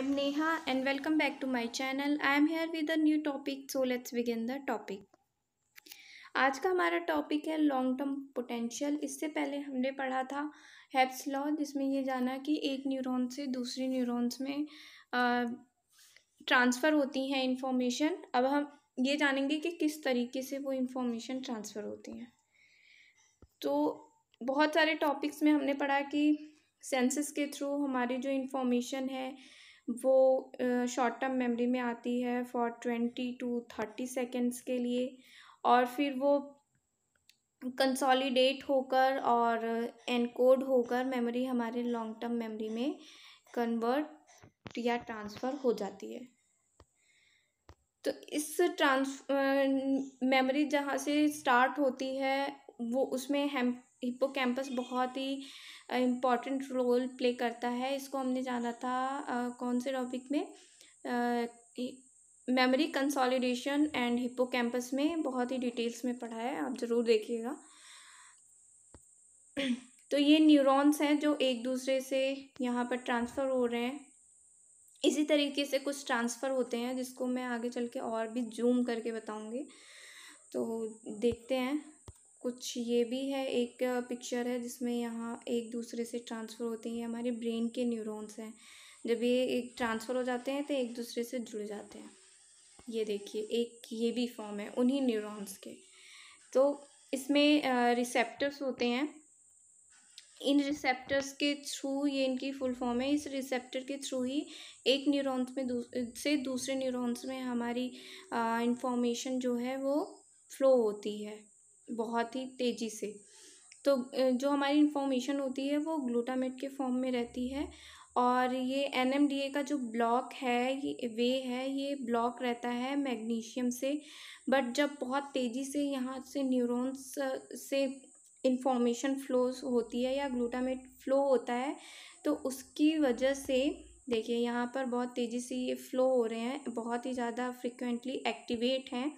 M Neha and welcome back to my channel I am here with a new topic. So let's begin the topic आज का हमारा topic है long term potential इससे पहले हमने पढ़ा था हेप्स लॉ जिसमें ये जाना कि एक न्यूरोन से दूसरे न्यूरोन्स में ट्रांसफ़र होती हैं इन्फॉर्मेशन अब हम ये जानेंगे कि किस तरीके से वो इन्फॉर्मेशन ट्रांसफ़र होती है तो बहुत सारे टॉपिक्स में हमने पढ़ा कि सेंसेस के थ्रू हमारी जो इन्फॉर्मेशन है वो शॉर्ट टर्म मेमोरी में आती है for twenty to thirty seconds के लिए और फिर वो कंसोलिडेट होकर और एनकोड होकर मेमोरी हमारे लॉन्ग टर्म मेमोरी में कन्वर्ट या ट्रांसफ़र हो जाती है तो इस ट्रांस मेमोरी जहाँ से स्टार्ट होती है वो उसमें हेम हिपो कैंपस बहुत ही इम्पॉर्टेंट रोल प्ले करता है इसको हमने जाना था कौन से टॉपिक में memory consolidation and hippocampus में बहुत ही डिटेल्स में पढ़ा है आप ज़रूर देखिएगा तो ये न्यूरॉन्स हैं जो एक दूसरे से यहाँ पर ट्रांसफ़र हो रहे हैं इसी तरीके से कुछ ट्रांसफ़र होते हैं जिसको मैं आगे चल के और भी जूम करके बताऊँगी तो देखते हैं कुछ ये भी है एक पिक्चर है जिसमें यहाँ एक दूसरे से ट्रांसफ़र होती हैं हमारे ब्रेन के न्यूरॉन्स हैं जब ये एक ट्रांसफ़र हो जाते हैं तो एक दूसरे से जुड़ जाते हैं ये देखिए एक ये भी फॉर्म है उन्हीं न्यूरॉन्स के तो इसमें रिसेप्टर्स होते हैं इन रिसेप्टर्स के थ्रू ये इनकी फुल फॉर्म है इस रिसेप्टर के थ्रू ही एक न्यूरॉन्स में दूस, से दूसरे न्यूरॉन्स में हमारी इंफॉर्मेशन जो है वो फ्लो होती है बहुत ही तेज़ी से तो जो हमारी इन्फॉर्मेशन होती है वो ग्लूटामेट के फॉर्म में रहती है और ये एन का जो ब्लॉक है ये वे है ये ब्लॉक रहता है मैग्नीशियम से बट जब बहुत तेज़ी से यहाँ से न्यूरॉन्स से इन्फॉर्मेशन फ्लो होती है या ग्लूटामेट फ्लो होता है तो उसकी वजह से देखिए यहाँ पर बहुत तेज़ी से ये फ्लो हो रहे हैं बहुत ही ज़्यादा फ्रिक्वेंटली एक्टिवेट हैं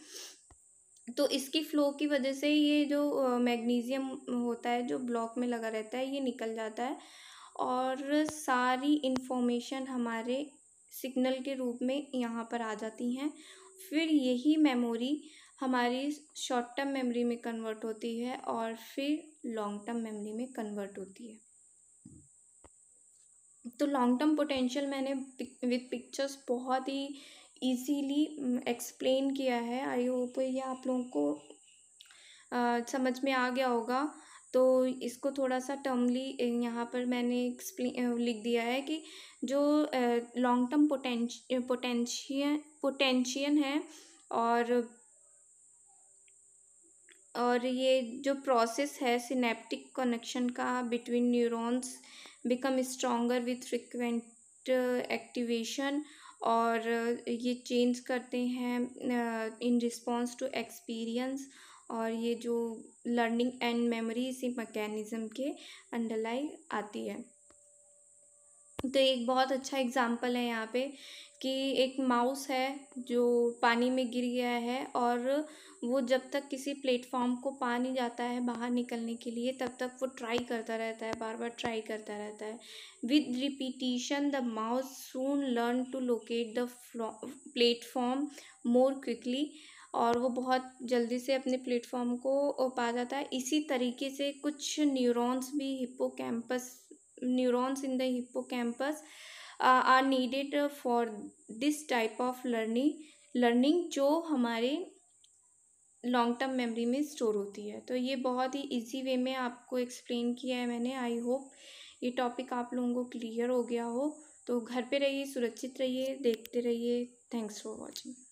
तो इसकी फ़्लो की वजह से ये जो मैग्नीशियम होता है जो ब्लॉक में लगा रहता है ये निकल जाता है और सारी इन्फॉर्मेशन हमारे सिग्नल के रूप में यहाँ पर आ जाती हैं फिर यही मेमोरी हमारी शॉर्ट टर्म मेमोरी में कन्वर्ट होती है और फिर लॉन्ग टर्म मेमोरी में कन्वर्ट होती है तो लॉन्ग टर्म पोटेंशियल मैंने विद पिक्चर्स बहुत ही ईज़ीली एक्सप्लेन mm, किया है आई होप ये आप लोगों को आ, समझ में आ गया होगा तो इसको थोड़ा सा टर्मली यहाँ पर मैंने लिख दिया है कि जो लॉन्ग टर्म पोटेंश पोटेंशियन पोटेंशियन है और और ये जो प्रोसेस है सिनेप्टिक कनेक्शन का between neurons become stronger with frequent activation और ये चेंज करते हैं इन रिस्पॉन्स टू एक्सपीरियंस और ये जो लर्निंग एंड मेमोरी इसी मैकेनिज़्म के अंडरलाइन आती है तो एक बहुत अच्छा एग्ज़ाम्पल है यहाँ पे कि एक माउस है जो पानी में गिर गया है और वो जब तक किसी प्लेटफॉर्म को पा नहीं जाता है बाहर निकलने के लिए तब तक वो ट्राई करता रहता है बार बार ट्राई करता रहता है with repetition the mouse soon learn to locate the platform more quickly और वो बहुत जल्दी से अपने प्लेटफॉर्म को पा जाता है इसी तरीके से कुछ न्यूरॉन्स भी hippocampus neurons in the hippocampus uh, are needed for this type of learning learning जो हमारे लॉन्ग टर्म मेमोरी में स्टोर होती है तो ये बहुत ही ईजी वे में आपको एक्सप्लेन किया है मैंने आई होप ये टॉपिक आप लोगों को क्लियर हो गया हो तो घर पे रहिए सुरक्षित रहिए देखते रहिए थैंक्स फॉर वॉचिंग